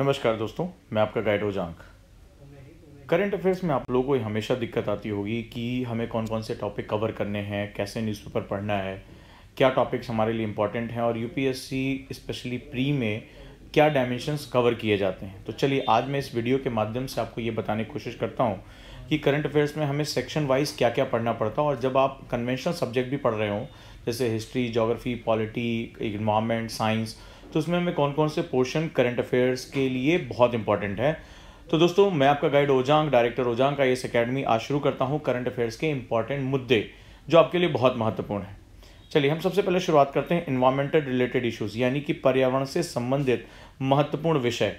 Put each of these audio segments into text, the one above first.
नमस्कार दोस्तों मैं आपका गाइड हो ओजांक करंट अफेयर्स में आप लोगों को हमेशा दिक्कत आती होगी कि हमें कौन कौन से टॉपिक कवर करने हैं कैसे न्यूज़पेपर पढ़ना है क्या टॉपिक्स हमारे लिए इंपॉर्टेंट हैं और यूपीएससी स्पेशली प्री में क्या डायमेंशंस कवर किए जाते हैं तो चलिए आज मैं इस वीडियो के माध्यम से आपको ये बताने की कोशिश करता हूँ कि करंट अफेयर्स में हमें सेक्शन वाइज क्या क्या पढ़ना पड़ता है और जब आप कन्वेंशनल सब्जेक्ट भी पढ़ रहे हो जैसे history geography polity environment science तो उसमें हमें कौन कौन से पोर्शन करंट अफेयर्स के लिए बहुत इंपॉर्टेंट है तो दोस्तों मैं आपका गाइड ओजांग डायरेक्टर ओजांग का इस अकेडमी आज शुरू करता हूँ करंट अफेयर्स के इंपॉर्टेंट मुद्दे जो आपके लिए बहुत महत्वपूर्ण है चलिए हम सबसे पहले शुरुआत करते हैं इन्वायरमेंटल रिलेटेड इश्यूज यानी कि पर्यावरण से संबंधित महत्वपूर्ण विषय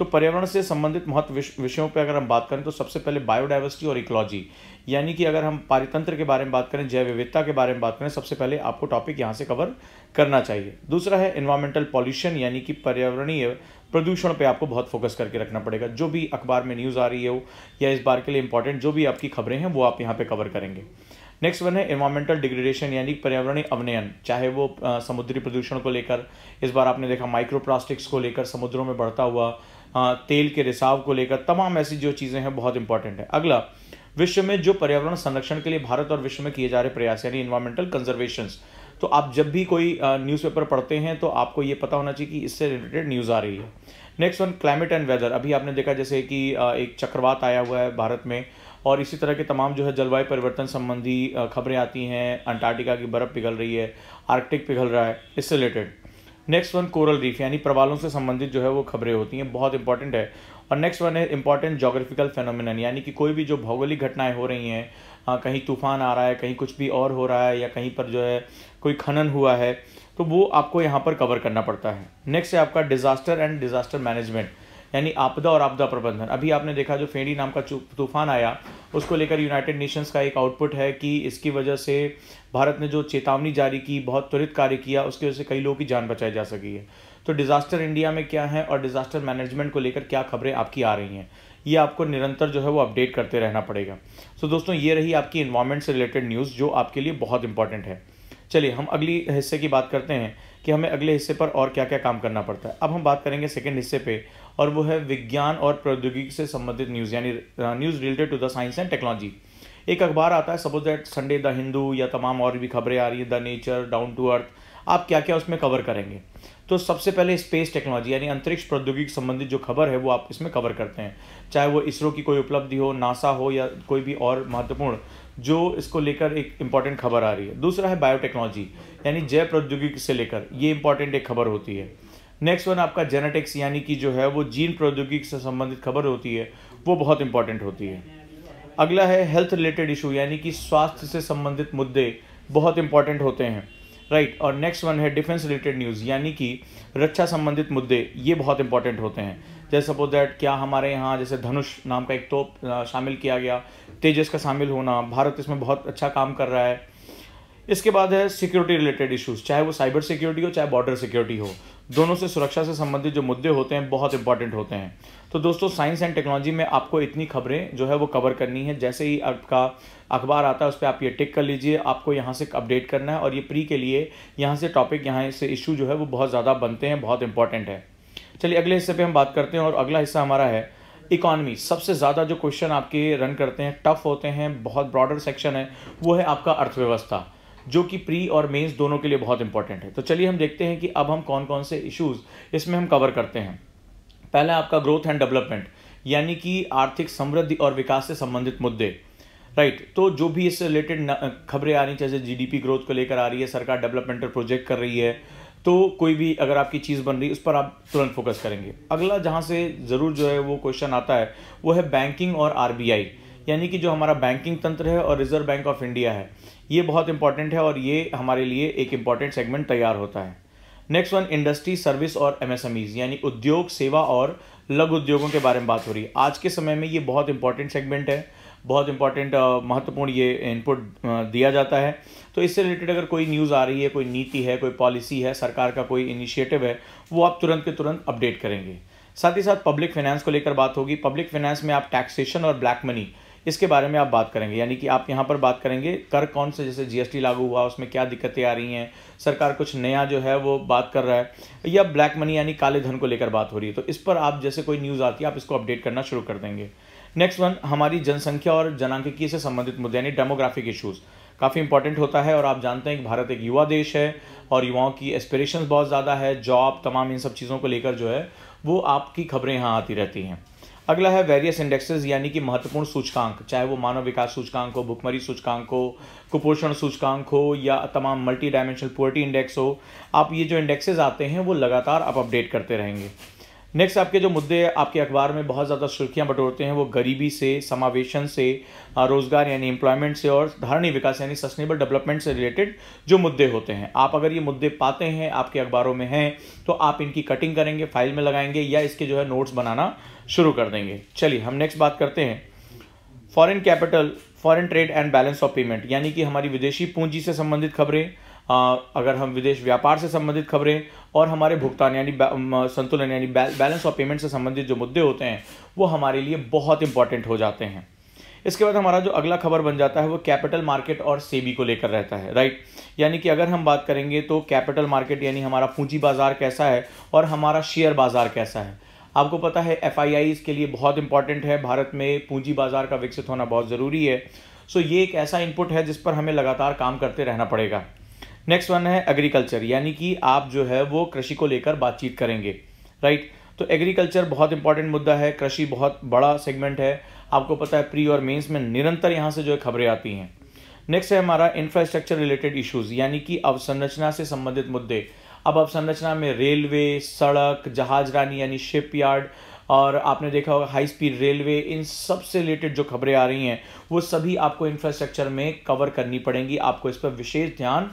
तो पर्यावरण से संबंधित महत्व विषयों पर अगर हम बात करें तो सबसे पहले बायोडाइवर्सिटी और इकोलॉजी यानी कि अगर हम पारितंत्र के बारे में बात करें जैव विविधता के बारे में बात करें सबसे पहले आपको टॉपिक यहाँ से कवर करना चाहिए दूसरा है इन्वायरमेंटल पॉल्यूशन यानी कि पर्यावरणीय प्रदूषण पे आपको बहुत फोकस करके रखना पड़ेगा जो भी अखबार में न्यूज़ आ रही हो या इस बार के लिए इंपॉर्टेंट जो भी आपकी खबरें हैं वो आप यहाँ पे कवर करेंगे नेक्स्ट वन है इन्वायरमेंटल डिग्रेडेशन यानी पर्यावरणीय अवनयन चाहे वो समुद्री प्रदूषण को लेकर इस बार आपने देखा माइक्रो प्लास्टिक्स को लेकर समुद्रों में बढ़ता हुआ हाँ, तेल के रिसाव को लेकर तमाम ऐसी जो चीज़ें हैं बहुत इंपॉर्टेंट है अगला विश्व में जो पर्यावरण संरक्षण के लिए भारत और विश्व में किए जा रहे प्रयास यानी इन्वायरमेंटल कंजर्वेशन तो आप जब भी कोई न्यूज़पेपर पढ़ते हैं तो आपको ये पता होना चाहिए कि इससे रिलेटेड न्यूज़ आ रही है next one climate and weather अभी आपने देखा जैसे कि एक चक्रवात आया हुआ है भारत में और इसी तरह के तमाम जो है जलवायु परिवर्तन संबंधी खबरें आती हैं अंटार्कटिका की बर्फ़ पिघल रही है आर्कटिक पिघल रहा है इससे related next one coral reef यानी प्रवालों से संबंधित जो है वो खबरें होती हैं बहुत इंपॉर्टेंट है और नेक्स्ट वन है इंपॉर्टेंट जोग्राफिकल फेनोमिन यानी कि कोई भी जो भौगोलिक घटनाएं हो रही हैं कहीं तूफान आ रहा है कहीं कुछ भी और हो रहा है या कहीं पर जो है कोई खनन हुआ है तो वो आपको यहाँ पर कवर करना पड़ता है नेक्स्ट है आपका डिज़ास्टर एंड डिज़ास्टर मैनेजमेंट यानी आपदा और आपदा प्रबंधन अभी आपने देखा जो फेणी नाम का तूफान आया उसको लेकर यूनाइटेड नेशंस का एक आउटपुट है कि इसकी वजह से भारत ने जो चेतावनी जारी की बहुत त्वरित कार्य किया उसकी वजह से कई लोगों की जान बचाई जा सकी है तो डिज़ास्टर इंडिया में क्या है और डिज़ास्टर मैनेजमेंट को लेकर क्या खबरें आपकी आ रही हैं ये आपको निरंतर जो है वो अपडेट करते रहना पड़ेगा सो so, दोस्तों ये रही आपकी इन्वायरमेंट से रिलेटेड न्यूज़ जो आपके लिए बहुत इंपॉर्टेंट है चलिए हम अगली हिस्से की बात करते हैं कि हमें अगले हिस्से पर और क्या क्या काम करना पड़ता है अब हम बात करेंगे सेकेंड हिस्से पर और वो है विज्ञान और प्रौद्योगिकी से संबंधित न्यूज़ यानी news related to the science and technology एक अखबार आता है suppose that Sunday the Hindu या तमाम और भी खबरें आ रही है the Nature Down to Earth आप क्या क्या उसमें कवर करेंगे तो सबसे पहले स्पेस टेक्नोलॉजी यानी अंतरिक्ष प्रौद्योगिकी संबंधित जो खबर है वो आप इसमें कवर करते हैं चाहे वो इसरो की कोई उपलब्धि हो नासा हो या कोई भी और महत्वपूर्ण जो इसको लेकर एक इंपॉर्टेंट खबर आ रही है दूसरा है बायोटेक्नोलॉजी यानी जैव प्रौद्योगिकी से लेकर ये इंपॉर्टेंट एक खबर होती है नेक्स्ट वन आपका जेनेटिक्स यानी कि जो है वो जीन प्रौद्योगिकी से संबंधित खबर होती है वो बहुत इंपॉर्टेंट होती है अगला है हेल्थ रिलेटेड इशू यानी कि स्वास्थ्य से संबंधित मुद्दे बहुत इंपॉर्टेंट होते हैं राइट right. और नेक्स्ट वन है डिफेंस रिलेटेड न्यूज़ यानी कि रक्षा संबंधित मुद्दे ये बहुत इंपॉर्टेंट होते हैं जैसे सपोज दैट क्या हमारे यहाँ जैसे धनुष नाम का एक तोप शामिल किया गया तेजस का शामिल होना भारत इसमें बहुत अच्छा काम कर रहा है इसके बाद है सिक्योरिटी रिलेटेड इशूज़ चाहे वो साइबर सिक्योरिटी हो चाहे बॉर्डर सिक्योरिटी हो दोनों से सुरक्षा से संबंधित जो मुद्दे होते हैं बहुत इंपॉर्टेंट होते हैं तो दोस्तों साइंस एंड टेक्नोलॉजी में आपको इतनी खबरें जो है वो कवर करनी है जैसे ही आपका अखबार आता है उस पर आप ये टिक कर लीजिए आपको यहाँ से अपडेट करना है और ये प्री के लिए यहाँ से टॉपिक यहाँ से इशू जो है वो बहुत ज़्यादा बनते हैं बहुत इंपॉर्टेंट है चलिए अगले हिस्से पर हम बात करते हैं और अगला हिस्सा हमारा है इकॉनमी सबसे ज़्यादा जो क्वेश्चन आपके रन करते हैं टफ होते हैं बहुत ब्रॉडर सेक्शन है वो है आपका अर्थव्यवस्था जो कि प्री और मेंस दोनों के लिए बहुत इंपॉर्टेंट है तो चलिए हम देखते हैं कि अब हम कौन कौन से इश्यूज़ इसमें हम कवर करते हैं पहला आपका ग्रोथ एंड डेवलपमेंट यानी कि आर्थिक समृद्धि और विकास से संबंधित मुद्दे राइट right. तो जो भी इससे रिलेटेड खबरें आ रही जैसे जीडीपी ग्रोथ को लेकर आ रही है सरकार डेवलपमेंटल प्रोजेक्ट कर रही है तो कोई भी अगर आपकी चीज़ बन रही है उस पर आप तुरंत फोकस करेंगे अगला जहाँ से ज़रूर जो है वो क्वेश्चन आता है वो है बैंकिंग और आरबीआई यानी कि जो हमारा बैंकिंग तंत्र है और रिजर्व बैंक ऑफ इंडिया है ये बहुत इंपॉर्टेंट है और ये हमारे लिए एक इंपॉर्टेंट सेगमेंट तैयार होता है नेक्स्ट वन इंडस्ट्री सर्विस और एमएसएमईज यानी उद्योग सेवा और लघु उद्योगों के बारे में बात हो रही है आज के समय में ये बहुत इंपॉर्टेंट सेगमेंट है बहुत इंपॉर्टेंट महत्वपूर्ण ये इनपुट दिया जाता है तो इससे रिलेटेड अगर कोई न्यूज़ आ रही है कोई नीति है कोई पॉलिसी है सरकार का कोई इनिशिएटिव है वो आप तुरंत के तुरंत अपडेट करेंगे साथ ही साथ पब्लिक फाइनेंस को लेकर बात होगी पब्लिक फाइनेंस में आप टैक्सेशन और ब्लैक मनी इसके बारे में आप बात करेंगे यानी कि आप यहाँ पर बात करेंगे कर कौन से जैसे जीएसटी लागू हुआ उसमें क्या दिक्कतें आ रही हैं सरकार कुछ नया जो है वो बात कर रहा है या ब्लैक मनी यानी काले धन को लेकर बात हो रही है तो इस पर आप जैसे कोई न्यूज़ आती है आप इसको अपडेट करना शुरू कर देंगे नेक्स्ट वन हमारी जनसंख्या और जनांकिकी से संबंधित मुद्दे यानी डेमोग्राफिक इशूज़ काफ़ी इंपॉर्टेंट होता है और आप जानते हैं कि भारत एक युवा देश है और युवाओं की एस्पिरेशन बहुत ज़्यादा है जॉब तमाम इन सब चीज़ों को लेकर जो है वो आपकी खबरें यहाँ आती रहती हैं अगला है वेरियस इंडेक्सेस यानी कि महत्वपूर्ण सूचकांक चाहे वो मानव विकास सूचकांक हो भुखमरी सूचकांक हो कुपोषण सूचकांक हो या तमाम मल्टी डायमेंशनल पोवर्टी इंडेक्स हो आप ये जो इंडेक्सेस आते हैं वो लगातार आप अपडेट करते रहेंगे नेक्स्ट आपके जो मुद्दे आपके अखबार में बहुत ज़्यादा सुर्खियाँ बटोरते हैं वो गरीबी से समावेशन से रोज़गार यानी एम्प्लॉयमेंट से और धारणी विकास यानी सस्टेनेबल डेवलपमेंट से रिलेटेड जो मुद्दे होते हैं आप अगर ये मुद्दे पाते हैं आपके अखबारों में हैं तो आप इनकी कटिंग करेंगे फाइल में लगाएंगे या इसके जो है नोट्स बनाना शुरू कर देंगे चलिए हम नेक्स्ट बात करते हैं foreign capital foreign trade and balance of payment यानी कि हमारी विदेशी पूंजी से संबंधित खबरें अगर हम विदेश व्यापार से संबंधित खबरें और हमारे भुगतान यानी संतुलन यानी बैलेंस ऑफ पेमेंट से संबंधित जो मुद्दे होते हैं वो हमारे लिए बहुत इंपॉर्टेंट हो जाते हैं इसके बाद हमारा जो अगला खबर बन जाता है वो कैपिटल मार्केट और सेबी को लेकर रहता है राइट यानी कि अगर हम बात करेंगे तो कैपिटल मार्केट यानी हमारा पूंजी बाजार कैसा है और हमारा शेयर बाजार कैसा है आपको पता है एफ इसके लिए बहुत इंपॉर्टेंट है भारत में पूंजी बाजार का विकसित होना बहुत ज़रूरी है सो ये एक ऐसा इनपुट है जिस पर हमें लगातार काम करते रहना पड़ेगा नेक्स्ट वन है एग्रीकल्चर यानी कि आप जो है वो कृषि को लेकर बातचीत करेंगे राइट तो एग्रीकल्चर बहुत इंपॉर्टेंट मुद्दा है कृषि बहुत बड़ा सेगमेंट है आपको पता है प्री और मेंस में निरंतर यहाँ से जो है खबरें आती हैं नेक्स्ट है हमारा इंफ्रास्ट्रक्चर रिलेटेड इश्यूज यानी कि अवसंरचना से संबंधित मुद्दे अब अवसंरचना में रेलवे सड़क जहाज रानी यानी शिपयार्ड और आपने देखा होगा हाई स्पीड रेलवे इन सब से रिलेटेड जो खबरें आ रही हैं वो सभी आपको इंफ्रास्ट्रक्चर में कवर करनी पड़ेंगी आपको इस पर विशेष ध्यान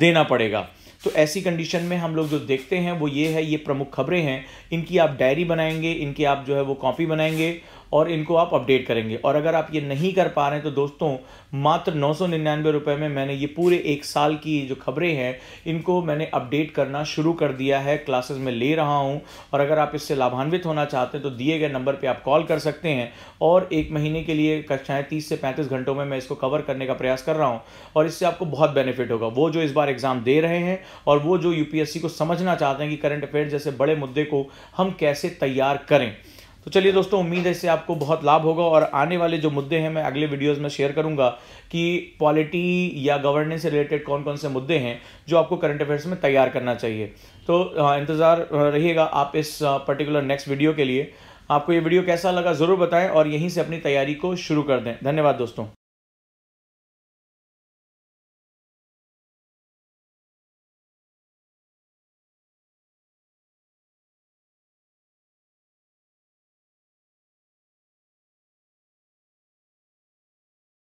देना पड़ेगा तो ऐसी कंडीशन में हम लोग जो देखते हैं वो ये है ये प्रमुख खबरें हैं इनकी आप डायरी बनाएंगे इनकी आप जो है वो कॉपी बनाएंगे और इनको आप अपडेट करेंगे और अगर आप ये नहीं कर पा रहे हैं तो दोस्तों मात्र नौ सौ निन्यानवे रुपये में मैंने ये पूरे एक साल की जो खबरें हैं इनको मैंने अपडेट करना शुरू कर दिया है क्लासेस में ले रहा हूँ और अगर आप इससे लाभान्वित होना चाहते हैं तो दिए गए नंबर पर आप कॉल कर सकते हैं और एक महीने के लिए कक्षाएँ तीस से पैंतीस घंटों में मैं इसको कवर करने का प्रयास कर रहा हूँ और इससे आपको बहुत बेनिफिट होगा वो जो इस बार एग्ज़ाम दे रहे हैं और वो जो यू को समझना चाहते हैं कि करंट अफेयर जैसे बड़े मुद्दे को हम कैसे तैयार करें तो चलिए दोस्तों उम्मीद है इससे आपको बहुत लाभ होगा और आने वाले जो मुद्दे हैं मैं अगले वीडियोस में शेयर करूंगा कि पॉलिटी या गवर्नेंस से रिलेटेड कौन कौन से मुद्दे हैं जो आपको करंट अफेयर्स में तैयार करना चाहिए तो इंतज़ार रहिएगा आप इस पर्टिकुलर नेक्स्ट वीडियो के लिए आपको ये वीडियो कैसा लगा ज़रूर बताएं और यहीं से अपनी तैयारी को शुरू कर दें धन्यवाद दोस्तों